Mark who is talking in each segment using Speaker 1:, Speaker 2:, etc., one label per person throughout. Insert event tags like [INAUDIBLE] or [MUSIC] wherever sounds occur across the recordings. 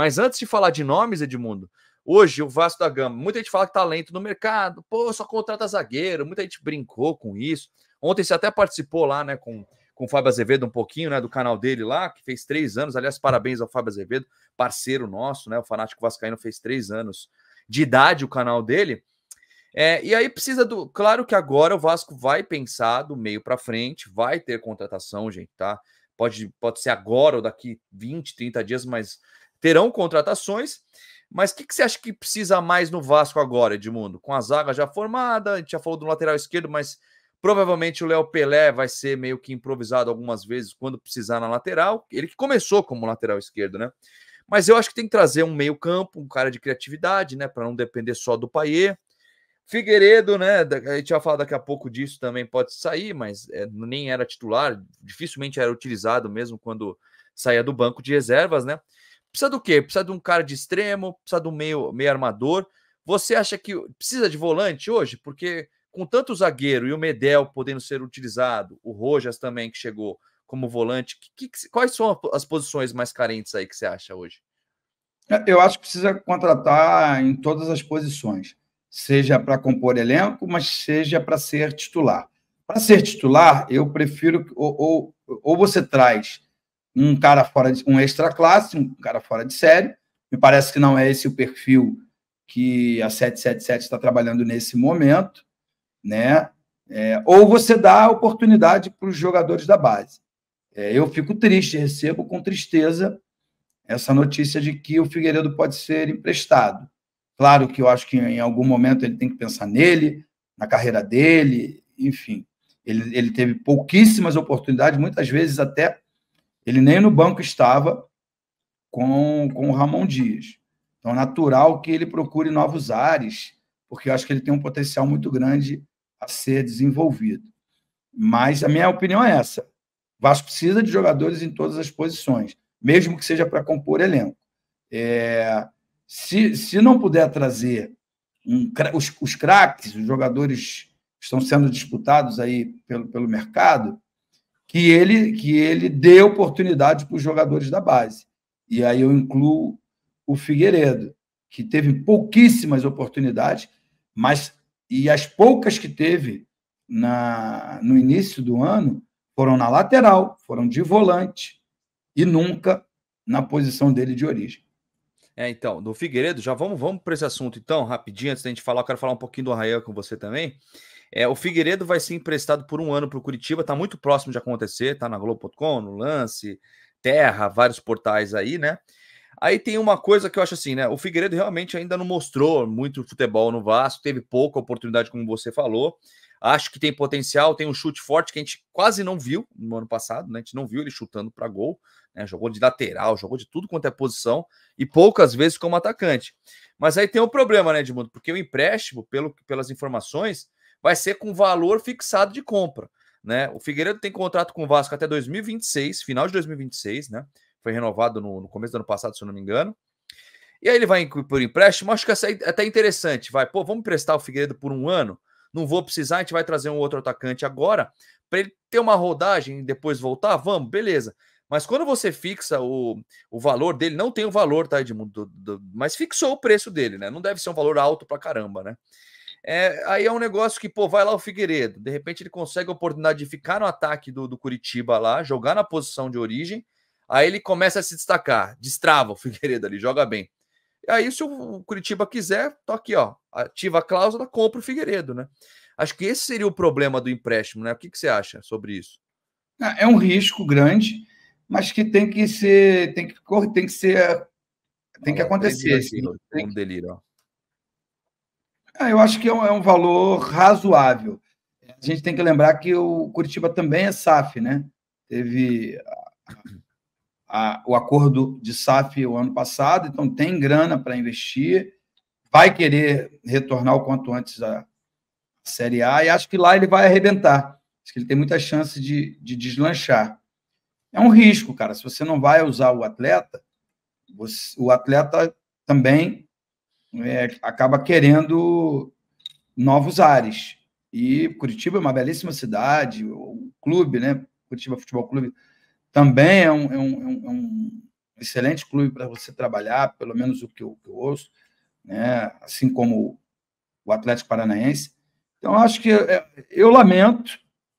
Speaker 1: Mas antes de falar de nomes, Edmundo, hoje o Vasco da Gama, muita gente fala que tá lento no mercado, pô, só contrata zagueiro, muita gente brincou com isso. Ontem você até participou lá, né, com, com o Fábio Azevedo um pouquinho, né, do canal dele lá, que fez três anos. Aliás, parabéns ao Fábio Azevedo, parceiro nosso, né, o fanático vascaíno fez três anos de idade o canal dele. É, e aí precisa do. Claro que agora o Vasco vai pensar do meio para frente, vai ter contratação, gente, tá? Pode, pode ser agora ou daqui 20, 30 dias, mas terão contratações. Mas o que, que, você acha que precisa mais no Vasco agora, Edmundo? Com a zaga já formada, a gente já falou do lateral esquerdo, mas provavelmente o Léo Pelé vai ser meio que improvisado algumas vezes quando precisar na lateral. Ele que começou como lateral esquerdo, né? Mas eu acho que tem que trazer um meio-campo, um cara de criatividade, né? Para não depender só do Paier. Figueiredo, né? A gente vai falar daqui a pouco disso também, pode sair, mas é, nem era titular, dificilmente era utilizado mesmo quando saía do banco de reservas, né? Precisa do quê? Precisa de um cara de extremo, precisa um meio, meio armador. Você acha que precisa de volante hoje? Porque com tanto o zagueiro e o Medel podendo ser utilizado, o Rojas também que chegou como volante, que, que, quais são as posições mais carentes aí que você acha hoje?
Speaker 2: É, eu acho que precisa contratar em todas as posições, seja para compor elenco, mas seja para ser titular. Para ser titular, eu prefiro ou, ou, ou você traz um cara fora de, um extra classe, um cara fora de série. Me parece que não é esse o perfil que a 777 está trabalhando nesse momento, né? É, ou você dá a oportunidade para os jogadores da base. É, eu fico triste, recebo com tristeza essa notícia de que o Figueiredo pode ser emprestado. Claro que eu acho que em algum momento ele tem que pensar nele, na carreira dele, enfim. Ele, ele teve pouquíssimas oportunidades, muitas vezes até ele nem no banco estava com, com o Ramon Dias. Então, é natural que ele procure novos ares, porque eu acho que ele tem um potencial muito grande a ser desenvolvido. Mas a minha opinião é essa. O Vasco precisa de jogadores em todas as posições, mesmo que seja para compor elenco. É, se, se não puder trazer um, os, os craques, os jogadores que estão sendo disputados aí pelo, pelo mercado, que ele, que ele dê oportunidade para os jogadores da base. E aí eu incluo o Figueiredo, que teve pouquíssimas oportunidades, mas e as poucas que teve na, no início do ano foram na lateral, foram de volante e nunca na posição dele de origem.
Speaker 1: É, então, do Figueiredo, já vamos, vamos para esse assunto então, rapidinho, antes da gente falar, eu quero falar um pouquinho do Arraial com você também. É, o Figueiredo vai ser emprestado por um ano para o Curitiba, está muito próximo de acontecer, Está na Globo.com, no Lance, Terra, vários portais aí, né? Aí tem uma coisa que eu acho assim, né? O Figueiredo realmente ainda não mostrou muito futebol no Vasco, teve pouca oportunidade, como você falou. Acho que tem potencial, tem um chute forte que a gente quase não viu no ano passado, né? A gente não viu ele chutando para gol, né? Jogou de lateral, jogou de tudo quanto é posição e poucas vezes como atacante. Mas aí tem um problema, né, Edmundo? Porque o empréstimo, pelo, pelas informações, vai ser com valor fixado de compra. Né? O Figueiredo tem contrato com o Vasco até 2026, final de 2026, né? Foi renovado no, no começo do ano passado, se eu não me engano. E aí ele vai por empréstimo, acho que é até interessante. Vai, pô, vamos emprestar o Figueiredo por um ano, não vou precisar, a gente vai trazer um outro atacante agora, para ele ter uma rodagem e depois voltar, vamos, beleza. Mas quando você fixa o, o valor dele, não tem o valor, tá, Edmundo? Do, do, mas fixou o preço dele, né? Não deve ser um valor alto pra caramba, né? É, aí é um negócio que, pô, vai lá o Figueiredo. De repente ele consegue a oportunidade de ficar no ataque do, do Curitiba lá, jogar na posição de origem. Aí ele começa a se destacar, destrava o Figueiredo ali, joga bem. E aí, se o Curitiba quiser, tô tá aqui, ó, ativa a cláusula, compra o Figueiredo, né? Acho que esse seria o problema do empréstimo, né? O que, que você acha sobre isso?
Speaker 2: É, é um risco grande, mas que tem que ser, tem que correr, tem que ser, tem que é acontecer.
Speaker 1: Tem que, um delírio,
Speaker 2: ah, eu acho que é um, é um, valor razoável. A gente tem que lembrar que o Curitiba também é SAF, né? Teve a, a, o acordo de SAF o ano passado, então tem grana para investir, vai querer retornar o quanto antes a Série A, e acho que lá ele vai arrebentar. Acho que ele tem muita chance de, de deslanchar. É um risco, cara. Se você não vai usar o atleta, você, o atleta também é, acaba querendo novos ares. E Curitiba é uma belíssima cidade, o clube, né? Curitiba Futebol Clube também é, é um, é um, é um excelente clube para você trabalhar, pelo menos o que eu, que eu ouço, né? assim como o Atlético Paranaense. Então, acho que eu, é, eu lamento,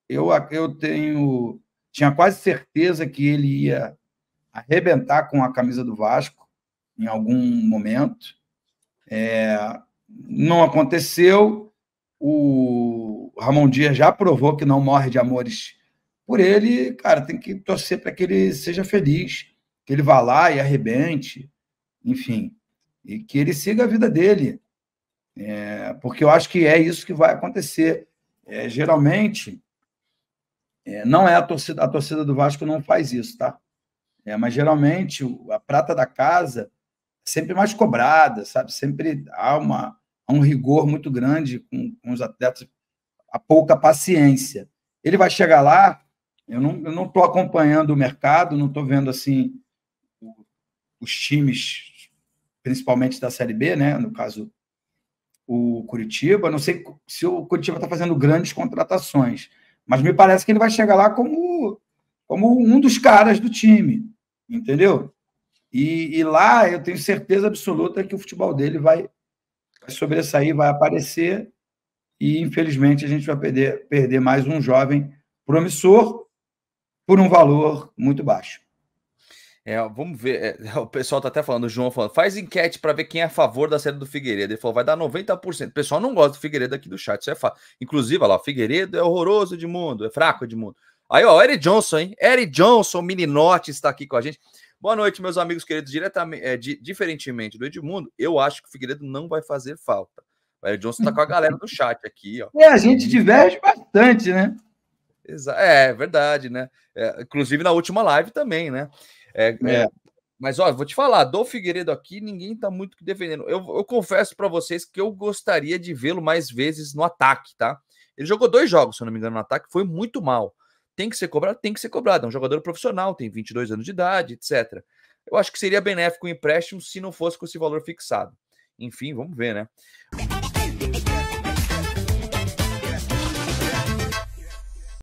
Speaker 2: eu, eu tenho tinha quase certeza que ele ia arrebentar com a camisa do Vasco em algum momento. É, não aconteceu. O Ramon Dias já provou que não morre de amores por ele. Cara, tem que torcer para que ele seja feliz, que ele vá lá e arrebente, enfim, e que ele siga a vida dele. É, porque eu acho que é isso que vai acontecer. É, geralmente, é, não é a torcida, a torcida do Vasco não faz isso, tá? É, mas geralmente a prata da casa sempre mais cobrada, sabe? Sempre há, uma, há um rigor muito grande com, com os atletas, a pouca paciência. Ele vai chegar lá, eu não estou acompanhando o mercado, não estou vendo assim os times, principalmente da Série B, né? No caso, o Curitiba. Não sei se o Curitiba está fazendo grandes contratações, mas me parece que ele vai chegar lá como, como um dos caras do time, entendeu? E, e, lá eu tenho certeza absoluta que o futebol dele vai, sobressair, vai aparecer. E infelizmente a gente vai perder, perder mais um jovem promissor por um valor muito baixo.
Speaker 1: É, vamos ver. É, [LAUGHS] o pessoal está até falando, o João falando, faz enquete para ver quem é a favor da saída do Figueiredo. Ele falou, vai dar 90%. O pessoal não gosta do Figueiredo aqui do chat, isso é Inclusive, olha lá, o Figueiredo é horroroso de mundo, é fraco de mundo. Aí, ó, Eric Johnson, hein? Eric Johnson, Mininote, está aqui com a gente. Boa noite, meus amigos queridos. Diretamente, é, di, diferentemente do Edmundo, eu acho que o Figueiredo não vai fazer falta. O Eric Johnson está com a galera do chat aqui, ó. É, a gente diverge
Speaker 2: bastante, né?
Speaker 1: Exa é, verdade, né? É, inclusive na última live também, né? É, é. é mas, ó, vou te falar, do Figueiredo aqui, ninguém tá muito defendendo. Eu, eu confesso para vocês que eu gostaria de vê-lo mais vezes no ataque, tá? Ele jogou dois jogos, se eu não me engano, no ataque, foi muito mal tem que ser cobrado, tem que ser cobrado. É um jogador profissional, tem 22 anos de idade, etc. Eu acho que seria benéfico o empréstimo se não fosse com esse valor fixado. Enfim, vamos ver, né?